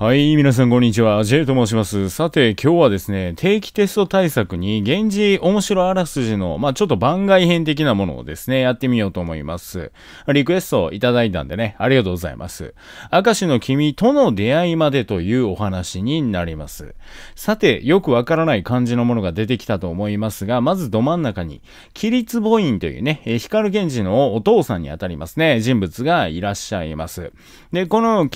はい、皆さんこんにちは。J と申します。さて、今日はですね、定期テスト対策に、現時面白あらすじの、まあ、ちょっと番外編的なものをですね、やってみようと思います。リクエストをいただいたんでね、ありがとうございます。明石の君との出会いまでというお話になります。さて、よくわからない感じのものが出てきたと思いますが、まずど真ん中に、ボインというね、光源氏のお父さんにあたりますね、人物がいらっしゃいます。で、この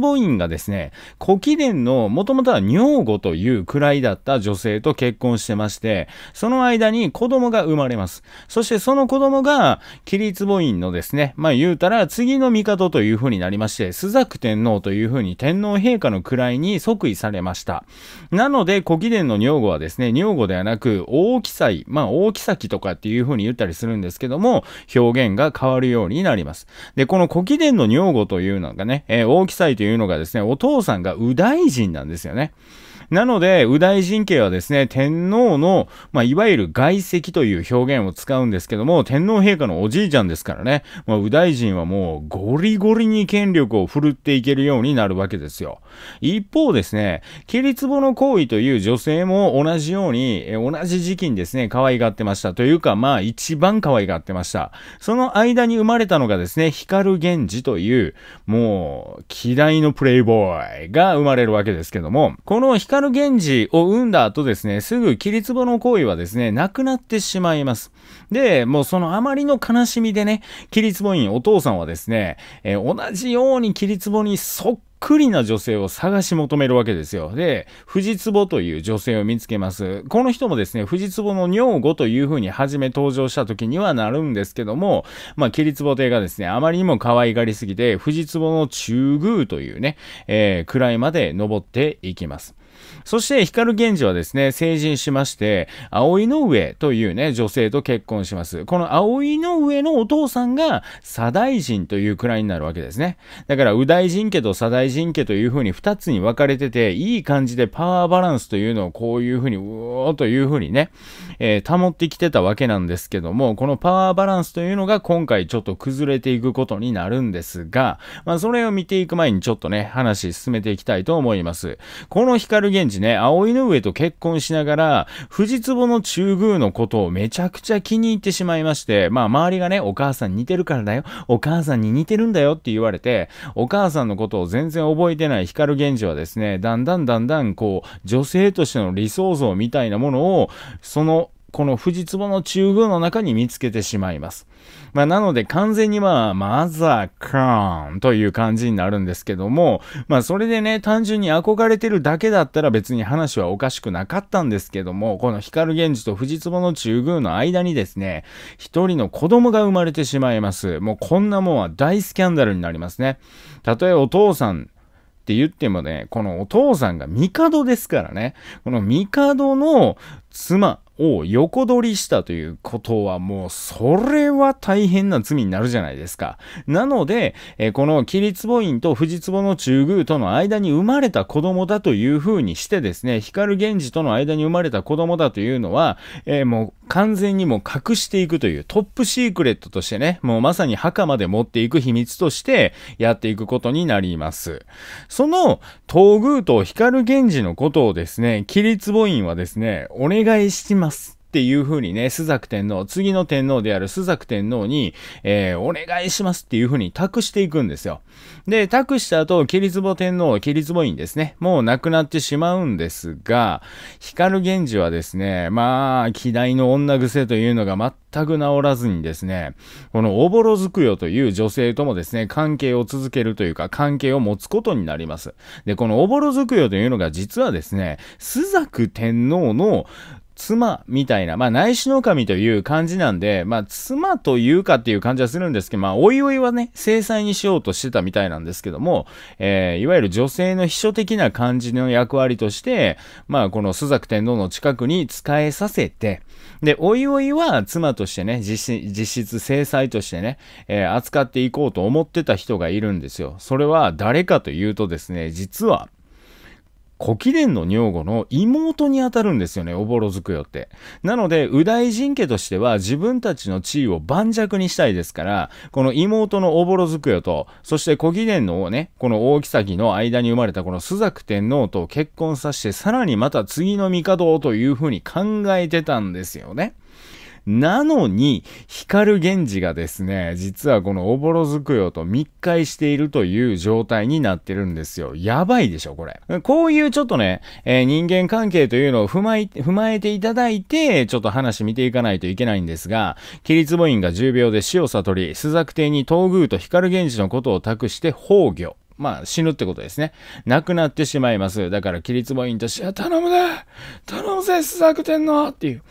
ボインがですね、古貴殿のもともとは女房という位だった女性と結婚してまして、その間に子供が生まれます。そしてその子供が、キリツボ院のですね、まあ言うたら次の帝という風になりまして、朱雀天皇という風に天皇陛下の位に即位されました。なので、古貴殿の女房はですね、女房ではなく、大妃祭、まあ大妃咲とかっていう風に言ったりするんですけども、表現が変わるようになります。で、この古貴殿の女房というのがね、えー、大妃祭というのがですね、お父さんんが右大臣なんですよね。なので、右大神経はですね、天皇の、まあ、いわゆる外籍という表現を使うんですけども、天皇陛下のおじいちゃんですからね、まあ、右大臣はもうゴリゴリに権力を振るっていけるようになるわけですよ。一方ですね、キリツボの行為という女性も同じように、え同じ時期にですね、可愛がってました。というか、まあ、一番可愛がってました。その間に生まれたのがですね、光源氏という、もう、希代のプレイボーイが生まれるわけですけども、この光光源氏を生んだ後ですね、すぐ切り壺の行為はですね、なくなってしまいます。で、もうそのあまりの悲しみでね、切り壺院お父さんはですね、えー、同じように切り壺にそっくりな女性を探し求めるわけですよ。で、藤壺という女性を見つけます。この人もですね、藤壺の女房という風に初め登場した時にはなるんですけども、まあ、キリツがですね、あまりにも可愛がりすぎて、藤壺の中宮というね、えー、位まで登っていきます。そして光源氏はですね、成人しまして、葵の上というね、女性と結婚します。この葵の上のお父さんが、左大臣という位になるわけですね。だから、右大臣家と左大臣家というふうに2つに分かれてて、いい感じでパワーバランスというのをこういうふうに、うおーというふうにね、えー、保ってきてたわけなんですけども、このパワーバランスというのが今回ちょっと崩れていくことになるんですが、まあ、それを見ていく前にちょっとね、話進めていきたいと思います。この光源氏ね、葵の上と結婚しながら、藤壺の中宮のことをめちゃくちゃ気に入ってしまいまして、まあ周りがね、お母さん似てるからだよ、お母さんに似てるんだよって言われて、お母さんのことを全然覚えてない光源氏はですね、だんだんだんだんこう、女性としての理想像みたいなものを、そのこの富士壺の中宮の中に見つけてしまいます。まあ、なので完全にまあ、マザーカーンという感じになるんですけども、まあ、それでね、単純に憧れてるだけだったら別に話はおかしくなかったんですけども、この光源氏と藤坪の中宮の間にですね、一人の子供が生まれてしまいます。もうこんなもんは大スキャンダルになりますね。たとえお父さん、って言ってもね、このお父さんが帝ですからね、この帝の妻、を横取りしたということはもうそれは大変な罪になるじゃないですか。なので、えこの桐壺院と藤壺の中宮との間に生まれた子供だというふうにしてですね、光源氏との間に生まれた子供だというのは、えー、もう完全にもう隠していくというトップシークレットとしてね、もうまさに墓まで持っていく秘密としてやっていくことになります。その東宮と光源氏のことをですね、キリツボ院はですね、お願いします。っていうふうにね、朱雀天皇、次の天皇である朱雀天皇に、えー、お願いしますっていうふうに託していくんですよ。で、託した後、キリツボ天皇、キリツボ院ですね、もう亡くなってしまうんですが、光源氏はですね、まあ、希代の女癖というのが全く治らずにですね、このおぼろづくよという女性ともですね、関係を続けるというか、関係を持つことになります。で、このおぼろづくよというのが実はですね、朱雀天皇の妻みたいな、まあ、内視の神という感じなんで、まあ、妻というかっていう感じはするんですけど、まあ、おいおいはね、制裁にしようとしてたみたいなんですけども、えー、いわゆる女性の秘書的な感じの役割として、まあ、この朱雀天皇の近くに仕えさせて、で、おいおいは妻としてね、実質制裁としてね、えー、扱っていこうと思ってた人がいるんですよ。それは誰かというとですね、実は、古貴殿の女房の妹にあたるんですよね、おぼろづくよって。なので、右大臣家としては自分たちの地位を盤石にしたいですから、この妹のおぼろづくよと、そして古貴殿のね、この大崎の間に生まれたこの朱雀天皇と結婚させて、さらにまた次の帝をというふうに考えてたんですよね。なのに、光源氏がですね、実はこのおぼろづくよと密会しているという状態になってるんですよ。やばいでしょ、これ。こういうちょっとね、えー、人間関係というのを踏まえ、踏まえていただいて、ちょっと話見ていかないといけないんですが、キリツボンが10秒で死を悟り、朱雀帝に東宮と光源氏のことを託して崩御。まあ死ぬってことですね。亡くなってしまいます。だから、キリツボ院としては頼むな頼むぜ、朱雀天皇っていう。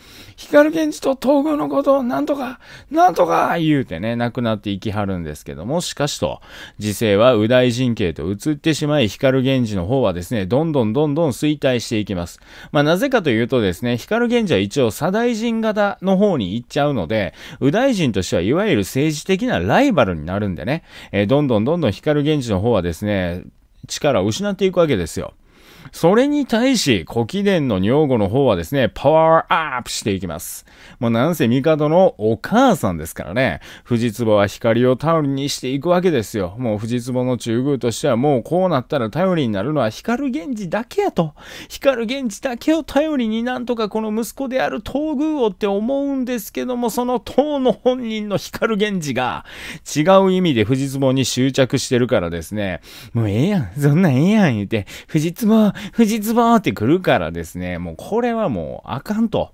光源氏と東宮のことをなんとか、なんとか言うてね、亡くなっていきはるんですけども、しかしと、時世は右大神経と移ってしまい、光源氏の方はですね、どんどんどんどん衰退していきます。まあ、なぜかというとですね、光源氏は一応左大臣型の方に行っちゃうので、右大臣としてはいわゆる政治的なライバルになるんでね、えー、どんどんどんどん光源氏の方はですね、力を失っていくわけですよ。それに対し、古貴殿の女房の方はですね、パワーアップしていきます。もうなんせ帝のお母さんですからね、藤壺は光を頼りにしていくわけですよ。もう藤壺の中宮としてはもうこうなったら頼りになるのは光源氏だけやと。光源氏だけを頼りになんとかこの息子である東宮をって思うんですけども、その当の本人の光源氏が違う意味で藤壺に執着してるからですね、もうええやん、そんなんええやん言うて、藤壺、藤壺って来るからですね、もうこれはもうあかんと。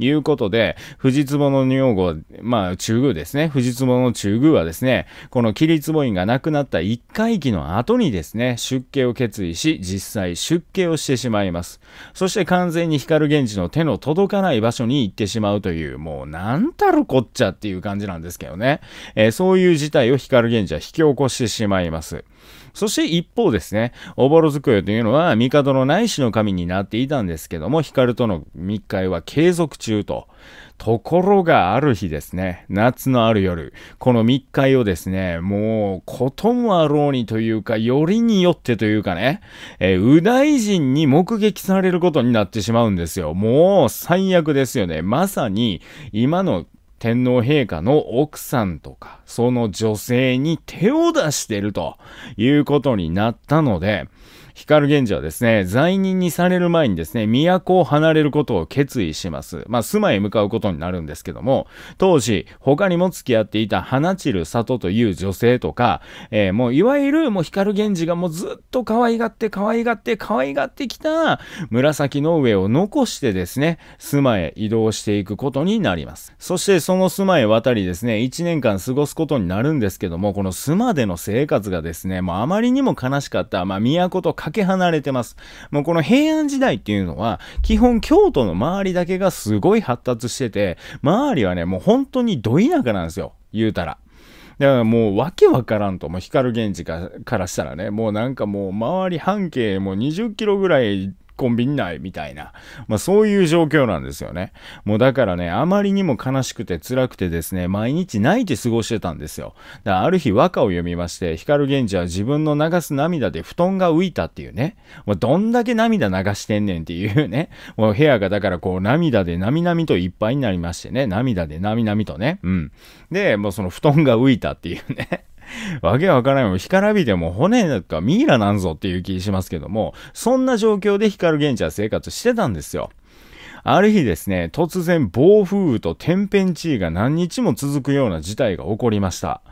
いうことで、藤壺の女房、まあ、中宮ですね。藤壺の中宮はですね、この霧壺院が亡くなった一回忌の後にですね、出家を決意し、実際出家をしてしまいます。そして完全に光源氏の手の届かない場所に行ってしまうという、もうなんたるこっちゃっていう感じなんですけどね。えー、そういう事態を光源氏は引き起こしてしまいます。そして一方ですね、おぼろズというのは帝の内しの神になっていたんですけども、光との密会は継続中と。ところがある日ですね、夏のある夜、この密会をですね、もうこともあろうにというか、よりによってというかね、えー、右大臣に目撃されることになってしまうんですよ。もう最悪ですよね。まさに今の天皇陛下の奥さんとか、その女性に手を出してるということになったので、光源氏はですね、罪人にされる前にですね、都を離れることを決意します。まあ、住まいへ向かうことになるんですけども、当時、他にも付き合っていた花散る里という女性とか、えー、もういわゆるもう光源氏がもうずっと可愛がって可愛がって可愛がってきた紫の上を残してですね、住まいへ移動していくことになります。そしてその住まいへ渡りですね、1年間過ごすことになるんですけども、この住までの生活がですね、もうあまりにも悲しかった、まあ、都とかけ離れてます。もうこの平安時代っていうのは、基本京都の周りだけがすごい発達してて、周りはね、もう本当にど田舎なんですよ。言うたら。だからもうわけわからんと、もう光源氏からしたらね、もうなんかもう周り半径もう20キロぐらいコンビニいみたいな、まあ、そういう状況なんですよね。もうだからね、あまりにも悲しくて辛くてですね、毎日泣いて過ごしてたんですよ。だからある日和歌を読みまして、光源氏は自分の流す涙で布団が浮いたっていうね、もうどんだけ涙流してんねんっていうね、もう部屋がだからこう涙でなみなみといっぱいになりましてね、涙でなみなみとね、うん。で、もうその布団が浮いたっていうね わけわからんよ。干からびても骨なんかミイラなんぞっていう気しますけども、そんな状況で光源氏は生活してたんですよ。ある日ですね、突然暴風雨と天変地異が何日も続くような事態が起こりました。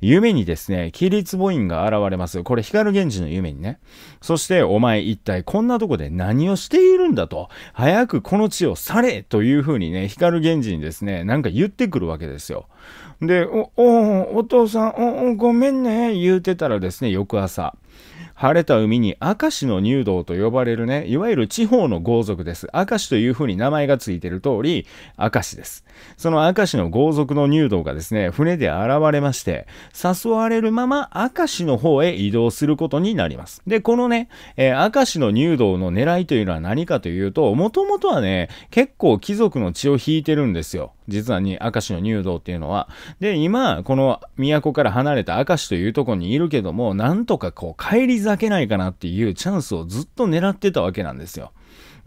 夢にですね、起立母音が現れます。これ光源氏の夢にね。そして、お前一体こんなとこで何をしているんだと、早くこの地を去れというふうにね、光源氏にですね、なんか言ってくるわけですよ。で、お、お、お父さん、お、おごめんね、言うてたらですね、翌朝、晴れた海に明石の入道と呼ばれるね、いわゆる地方の豪族です。明石というふうに名前がついてる通り、明石です。その明石の豪族の入道がですね、船で現れまして、誘われるまま明石の方へ移動することになります。で、このね、えー、明石の入道の狙いというのは何かというと、もともとはね、結構貴族の血を引いてるんですよ。実はに明石の入道っていうのは。で、今、この都から離れた明石というところにいるけども、なんとかこう帰り咲けないかなっていうチャンスをずっと狙ってたわけなんですよ。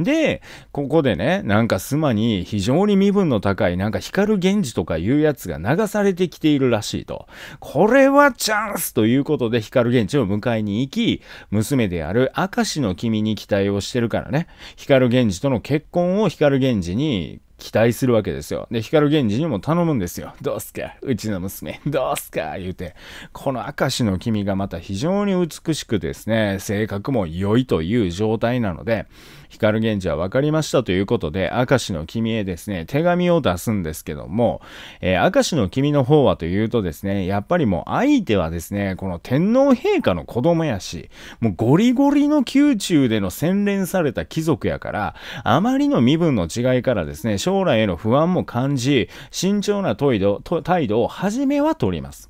で、ここでね、なんか妻に非常に身分の高い、なんか光源氏とかいうやつが流されてきているらしいと。これはチャンスということで光源氏を迎えに行き、娘である明石の君に期待をしてるからね、光源氏との結婚を光源氏に期待するわけですよ。で、光源氏にも頼むんですよ。どうすかうちの娘、どうすか言うて、この明石の君がまた非常に美しくですね、性格も良いという状態なので、光源氏は分かりましたということで、明石の君へですね、手紙を出すんですけども、えー、明石の君の方はというとですね、やっぱりもう相手はですね、この天皇陛下の子供やし、もうゴリゴリの宮中での洗練された貴族やから、あまりの身分の違いからですね、将来への不安も感じ、慎重な態度を初めは取ります。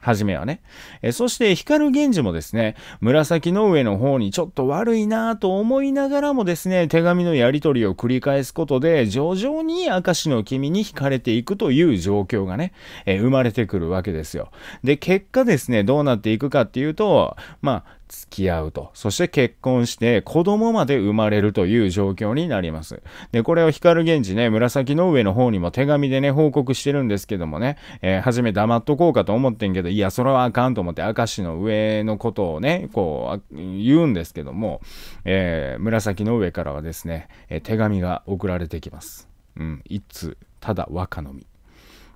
初めはね。えそして光源氏もですね、紫の上の方にちょっと悪いなぁと思いながらもですね、手紙のやり取りを繰り返すことで、徐々に明石の君に惹かれていくという状況がね、え生まれてくるわけですよ。で、結果ですね、どうなっていくかっていうと、まあ、付き合うと。そして結婚して子供まで生まれるという状況になります。で、これを光源氏ね、紫の上の方にも手紙でね、報告してるんですけどもね、えー、初め黙っとこうかと思ってんけど、いや、それはあかんと思って、明石の上のことをね、こう、言うんですけども、えー、紫の上からはですね、えー、手紙が送られてきます。うん、一通、ただ若の実。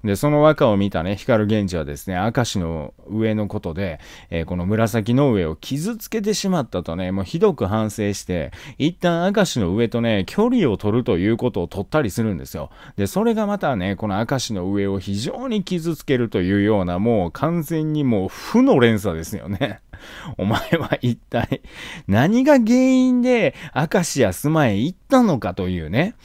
で、その和歌を見たね、光源氏はですね、明石の上のことで、えー、この紫の上を傷つけてしまったとね、もうひどく反省して、一旦明石の上とね、距離を取るということを取ったりするんですよ。で、それがまたね、この明石の上を非常に傷つけるというような、もう完全にもう負の連鎖ですよね。お前は一体何が原因で明石や住まへ行ったのかというね。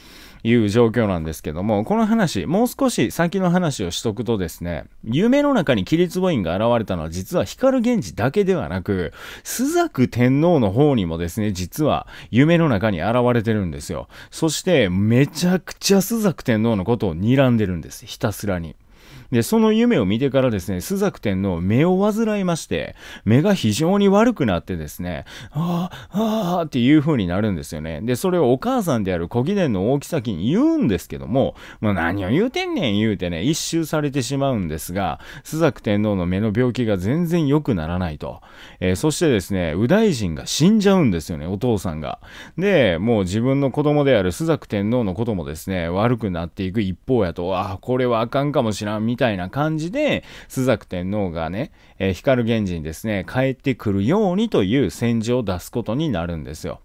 いう状況なんですけども、この話、もう少し先の話をしとくとですね、夢の中に規律ツボインが現れたのは実は光源氏だけではなく、朱雀天皇の方にもですね、実は夢の中に現れてるんですよ。そして、めちゃくちゃ朱雀天皇のことを睨んでるんです。ひたすらに。で、その夢を見てからですね、朱雀天皇、目を患いまして、目が非常に悪くなってですね、ああ、ああっていう風になるんですよね。で、それをお母さんである小貴殿の大きさに言うんですけども、もう何を言うてんねん言うてね、一周されてしまうんですが、朱雀天皇の目の病気が全然良くならないと。えー、そしてですね、右大臣が死んじゃうんですよね、お父さんが。で、もう自分の子供である朱雀天皇のこともですね、悪くなっていく一方やと、ああ、これはあかんかもしらん、みみたいな感じで、朱雀天皇がね、えー、光源氏にですね、帰ってくるようにという戦時を出すことになるんですよ。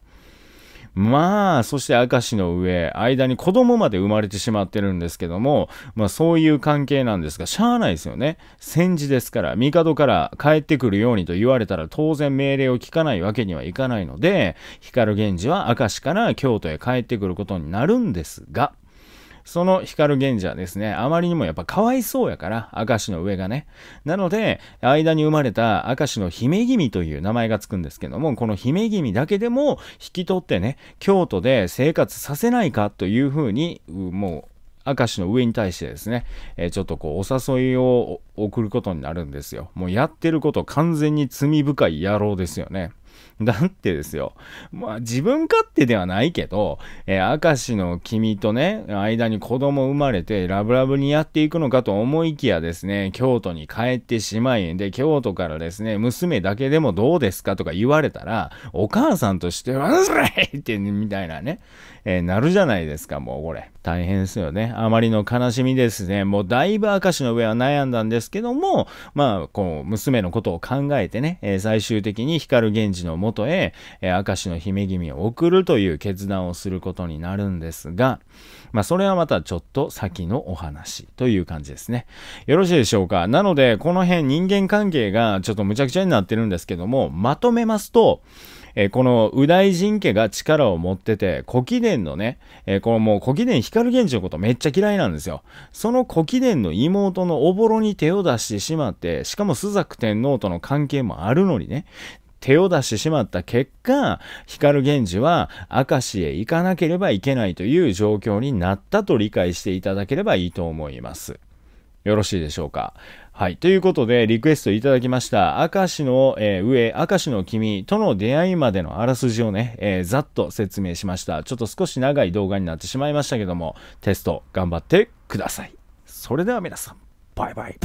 まあ、そして明石の上、間に子供まで生まれてしまってるんですけども、まあそういう関係なんですが、しゃあないですよね。戦時ですから、帝から帰ってくるようにと言われたら当然命令を聞かないわけにはいかないので、光源氏は明石から京都へ帰ってくることになるんですが、その光源氏はですね、あまりにもやっぱかわいそうやから、明石の上がね。なので、間に生まれた明石の姫君という名前がつくんですけども、この姫君だけでも引き取ってね、京都で生活させないかというふうに、もう明石の上に対してですね、えー、ちょっとこうお誘いを送ることになるんですよ。もうやってること完全に罪深い野郎ですよね。だ ってですよ、まあ自分勝手ではないけど、えー、明石の君とね、間に子供生まれてラブラブにやっていくのかと思いきやですね、京都に帰ってしまい、で、京都からですね、娘だけでもどうですかとか言われたら、お母さんとしては、それって、みたいなね、えー、なるじゃないですか、もうこれ。大変ですよね。あまりの悲しみですね。もうだいぶ明石の上は悩んだんですけども、まあ、こう、娘のことを考えてね、えー、最終的に光源氏の元もとへ、えー、明石の姫君を送るという決断をすることになるんですが、まあ、それはまたちょっと先のお話という感じですね。よろしいでしょうかなので、この辺人間関係がちょっとむちゃくちゃになってるんですけども、まとめますと、えー、この右大臣家が力を持ってて、古貴殿のね、えー、このもう古貴殿光源氏のことめっちゃ嫌いなんですよ。その古貴殿の妹のおぼろに手を出してしまって、しかも朱雀天皇との関係もあるのにね、手を出してしまった結果、光源氏は明石へ行かなければいけないという状況になったと理解していただければいいと思います。よろしいでしょうか。はい。ということで、リクエストいただきました、明石の、えー、上、明石の君との出会いまでのあらすじをね、えー、ざっと説明しました。ちょっと少し長い動画になってしまいましたけども、テスト頑張ってください。それでは皆さん、バイバイ。